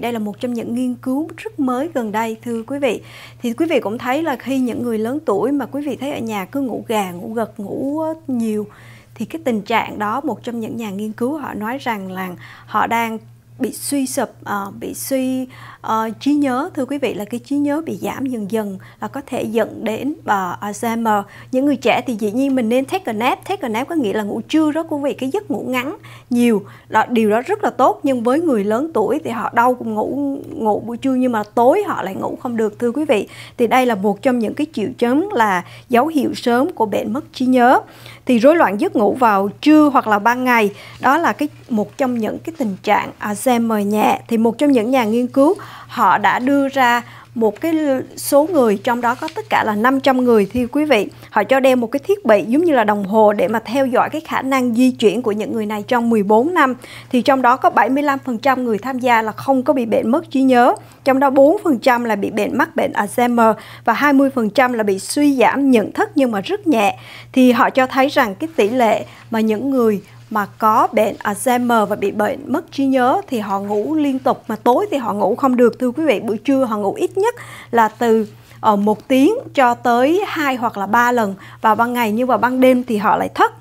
đây là một trong những nghiên cứu rất mới gần đây thưa quý vị thì quý vị cũng thấy là khi những người lớn tuổi mà quý vị thấy ở nhà cứ ngủ gà ngủ gật ngủ nhiều thì cái tình trạng đó một trong những nhà nghiên cứu họ nói rằng là họ đang bị suy sụp uh, bị suy uh, trí nhớ thưa quý vị là cái trí nhớ bị giảm dần dần là có thể dẫn đến uh, Alzheimer những người trẻ thì dĩ nhiên mình nên take a nap take a nap có nghĩa là ngủ trưa đó quý vị cái giấc ngủ ngắn nhiều là điều đó rất là tốt nhưng với người lớn tuổi thì họ đâu cũng ngủ ngủ buổi trưa nhưng mà tối họ lại ngủ không được thưa quý vị thì đây là một trong những cái triệu chứng là dấu hiệu sớm của bệnh mất trí nhớ thì rối loạn giấc ngủ vào trưa hoặc là ban ngày đó là cái một trong những cái tình trạng Alzheimer xem mờ nhẹ thì một trong những nhà nghiên cứu họ đã đưa ra một cái số người trong đó có tất cả là 500 người thì quý vị họ cho đeo một cái thiết bị giống như là đồng hồ để mà theo dõi cái khả năng di chuyển của những người này trong 14 năm thì trong đó có 75% người tham gia là không có bị bệnh mất trí nhớ trong đó 4% là bị bệnh mắc bệnh Alzheimer và 20% là bị suy giảm nhận thức nhưng mà rất nhẹ thì họ cho thấy rằng cái tỷ lệ mà những người mà có bệnh Alzheimer và bị bệnh mất trí nhớ thì họ ngủ liên tục mà tối thì họ ngủ không được thưa quý vị buổi trưa họ ngủ ít nhất là từ ở ờ, một tiếng cho tới hai hoặc là ba lần vào ban ngày nhưng vào ban đêm thì họ lại thất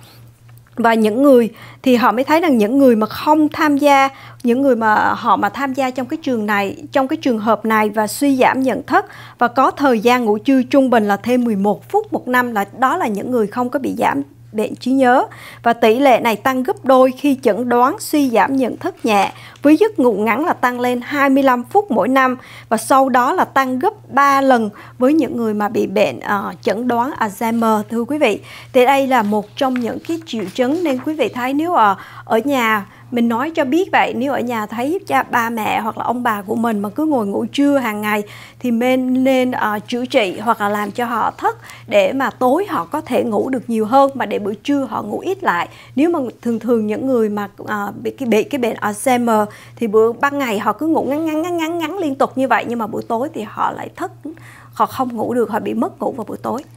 và những người thì họ mới thấy rằng những người mà không tham gia những người mà họ mà tham gia trong cái trường này trong cái trường hợp này và suy giảm nhận thức và có thời gian ngủ trưa trung bình là thêm 11 phút một năm là đó là những người không có bị giảm bệnh trí nhớ và tỷ lệ này tăng gấp đôi khi chẩn đoán suy giảm nhận thức nhẹ với giấc ngủ ngắn là tăng lên 25 phút mỗi năm và sau đó là tăng gấp 3 lần với những người mà bị bệnh uh, chẩn đoán Alzheimer thưa quý vị. Thì đây là một trong những cái triệu chứng nên quý vị thấy nếu ở ờ, ở nhà mình nói cho biết vậy nếu ở nhà thấy cha ba mẹ hoặc là ông bà của mình mà cứ ngồi ngủ trưa hàng ngày thì mình nên uh, chữa trị hoặc là làm cho họ thức để mà tối họ có thể ngủ được nhiều hơn mà để buổi trưa họ ngủ ít lại nếu mà thường thường những người mà uh, bị cái bị cái bệnh Alzheimer thì bữa ban ngày họ cứ ngủ ngắn ngắn ngắn ngắn ngắn liên tục như vậy nhưng mà buổi tối thì họ lại thức họ không ngủ được họ bị mất ngủ vào buổi tối